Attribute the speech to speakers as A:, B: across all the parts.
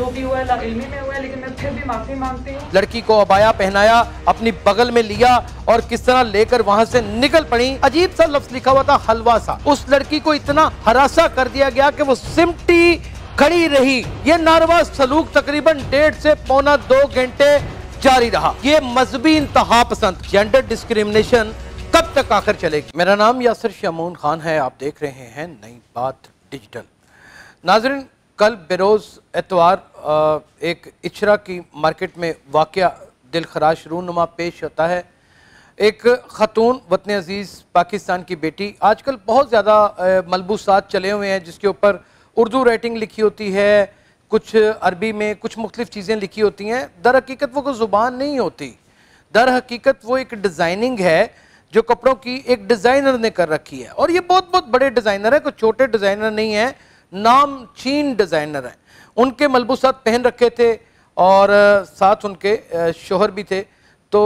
A: जो भी हुआ है इल्मी में हुआ है लेकिन मैं फिर भी माफी मांगती हूँ लड़की को अबाया पहनाया अपनी बगल में लिया और किस तरह लेकर वहाँ से निकल पड़ी अजीब सा लफ्ज लिखा हुआ था हलवा सा उस लड़की को इतना हरासा कर दिया गया की वो सिमटी खड़ी रही ये नारवा सलूक तकरीबन डेढ़ से पौना दो घंटे जारी रहा ये मजहबी इंतहा पसंद जेंडर डिस्क्रिमिनेशन कब तक आकर चलेगी मेरा नाम यासर शमून खान है आप देख रहे हैं नई बात डिजिटल नाजरन कल बेरोज़ एतवार एक इचरा की मार्केट में वाक़ दिल खराश रूनुमा पेश होता है एक ख़तून वतन अज़ीज़ पाकिस्तान की बेटी आजकल बहुत ज़्यादा मलबूसात चले हुए हैं जिसके ऊपर उर्दू राइटिंग लिखी होती है कुछ अरबी में कुछ मुख्तफ चीज़ें लिखी होती हैं दर हकीकत वो कोई ज़ुबान नहीं होती दर हकीकत वो एक डिज़ाइनिंग है जो कपड़ों की एक डिज़ाइनर ने कर रखी है और ये बहुत बहुत बड़े डिज़ाइनर हैं कोई छोटे डिज़ाइनर नहीं हैं नाम चीन डिज़ाइनर हैं उनके मलबूसात पहन रखे थे और साथ उनके शोहर भी थे तो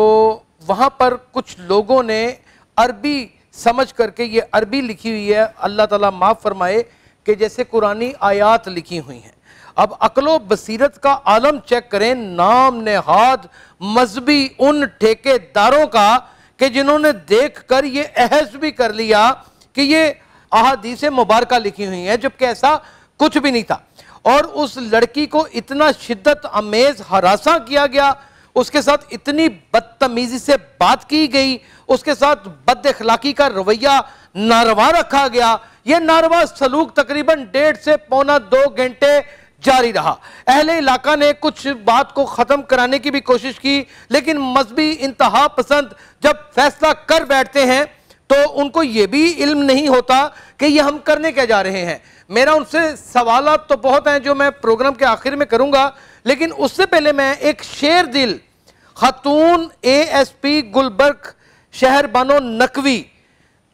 A: वहाँ पर कुछ लोगों ने अरबी समझ करके ये अरबी लिखी हुई है अल्लाह ताला माफ़ फरमाए कि जैसे कुरानी आयात लिखी हुई हैं अब अकलो बसीरत का आलम चेक करें नाम नेहाद मजहबी उन ठेकेदारों का कि जिन्होंने देख कर ये अहस भी कर लिया कि ये अहादीस मुबारक लिखी हुई हैं जबकि ऐसा कुछ भी नहीं था और उस लड़की को इतना शिद्दत अमेज हरासा किया गया उसके साथ इतनी बदतमीजी से बात की गई उसके साथ बद अखलाकी का रवैया नारवा रखा गया ये नारवा सलूक तकरीबन डेढ़ से पौना दो घंटे जारी रहा अहले इलाका ने कुछ बात को ख़त्म कराने की भी कोशिश की लेकिन मजहबी इंतहा पसंद जब फैसला कर बैठते हैं तो उनको ये भी इल्म नहीं होता कि ये हम करने क्या जा रहे हैं मेरा उनसे सवाल तो बहुत हैं जो मैं प्रोग्राम के आखिर में करूँगा लेकिन उससे पहले मैं एक शेर दिल खातून ए एस पी गुलबर्ग शहर बानो नकवी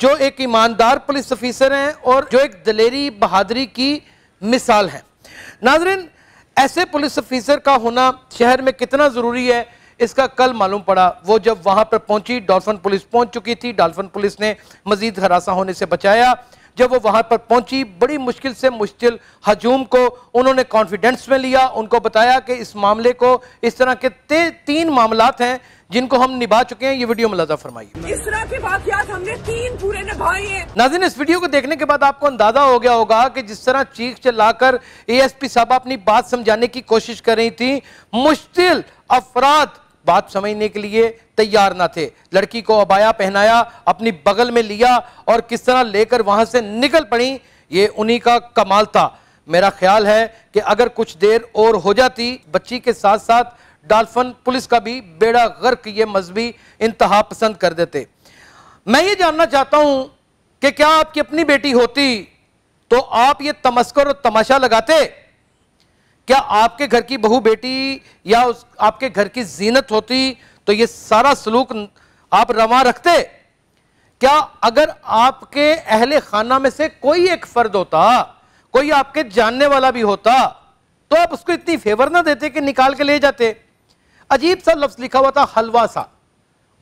A: जो एक ईमानदार पुलिस ऑफिसर हैं और जो एक दलेरी बहादरी की मिसाल हैं नाजरन ऐसे पुलिस ऑफिसर का होना शहर में कितना ज़रूरी है इसका कल मालूम पड़ा वो जब वहां पर पहुंची डॉल्फन पुलिस पहुंच चुकी थी डॉल्फन पुलिस ने मजीद हरासा होने से बचाया जब वो वहां पर पहुंची बड़ी मुश्किल से मुश्किल हजूम को उन्होंने कॉन्फिडेंस में लिया उनको बताया कि इस मामले को इस तरह के ते, तीन मामलात हैं जिनको हम निभा चुके हैं ये वीडियो मुलाजा फरमाइए इस तरह के वाकयात हमने तीन पूरे निभाए हैं नाजिन इस वीडियो को देखने के बाद आपको अंदाजा हो गया होगा कि जिस तरह चीख एस एएसपी साहब अपनी बात समझाने की कोशिश कर रही थी मुश्किल अफराद बात समझने के लिए तैयार ना थे लड़की को अबाया पहनाया अपनी बगल में लिया और किस तरह लेकर वहां से निकल पड़ी ये उन्हीं का कमाल था मेरा ख्याल है कि अगर कुछ देर और हो जाती बच्ची के साथ साथ डाल्फन पुलिस का भी बेड़ा गर्क ये मजहबी इंतहा पसंद कर देते मैं ये जानना चाहता हूं कि क्या आपकी अपनी बेटी होती तो आप ये तमस्कर और तमाशा लगाते क्या आपके घर की बहू बेटी या उस आपके घर की जीनत होती तो ये सारा सलूक आप रवा रखते क्या अगर आपके अहले खाना में से कोई एक फर्द होता कोई आपके जानने वाला भी होता तो आप उसको इतनी फेवर ना देते कि निकाल के ले जाते अजीब सा लफ्ज लिखा हुआ था हलवा सा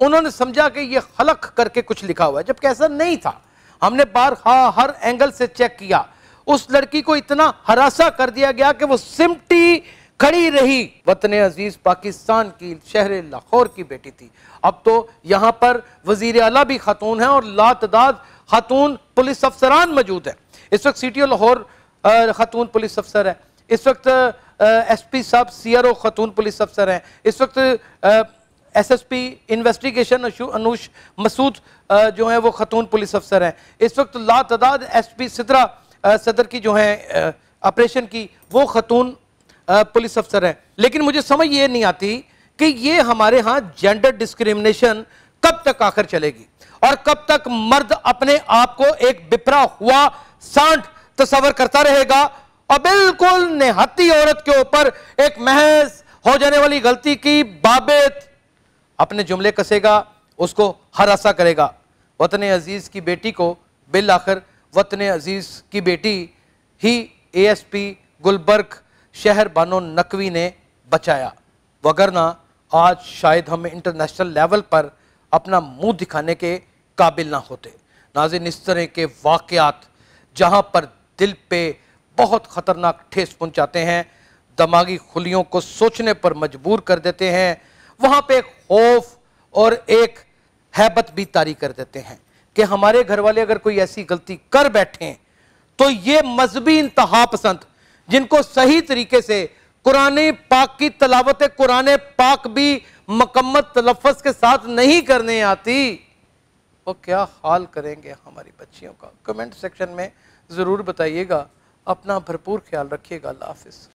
A: उन्होंने समझा कि ये हलक करके कुछ लिखा हुआ है जबकि ऐसा नहीं था हमने बार हा हर एंगल से चेक किया उस लड़की को इतना हरासा कर दिया गया कि वो सिमटी खड़ी रही वतन अजीज पाकिस्तान की शहर लाहौर की बेटी थी अब तो यहाँ पर वजीर अला भी खातून है और लातदाद खातून पुलिस अफसरान मौजूद है इस वक्त सी टी ओ लाहौर खातून पुलिस अफसर है इस वक्त एस पी साहब सी आर ओ खातून पुलिस अफसर हैं इस वक्त S S P investigation Anush Masood जो है वो खतून पुलिस अफसर हैं इस वक्त लातदाद एस पी सिद्रा सदर की जो है ऑपरेशन की वो खतून पुलिस अफसर है लेकिन मुझे समझ ये नहीं आती कि ये हमारे यहाँ जेंडर डिस्क्रिमिनेशन कब तक आखिर चलेगी और कब तक मर्द अपने आप को एक बिपरा हुआ सांठ तस्वर करता रहेगा और बिल्कुल नेहाती औरत के ऊपर एक महज हो जाने वाली गलती की बाबेत अपने जुमले कसेगा उसको हरासा करेगा वतन अजीज की बेटी को बिल आखिर वतन अजीज़ की बेटी ही एएसपी गुलबर्ग शहर बानो नकवी ने बचाया वगरना आज शायद हम इंटरनेशनल लेवल पर अपना मुंह दिखाने के काबिल ना होते नाजिन इस तरह के वाक़ात जहाँ पर दिल पे बहुत ख़तरनाक ठेस पहुँचाते हैं दमागी खुलियों को सोचने पर मजबूर कर देते हैं वहाँ पे खौफ और एक हैबत भी तारी कर देते हैं कि हमारे घर वाले अगर कोई ऐसी गलती कर बैठे तो ये मजहबी इंतहा पसंद जिनको सही तरीके से कुरान पाक की तलावत कुरान पाक भी मकम्मत तलफस के साथ नहीं करने आती वो क्या हाल करेंगे हमारी बच्चियों का कमेंट सेक्शन में ज़रूर बताइएगा अपना भरपूर ख्याल रखिएगा अल्लाह हाफिज़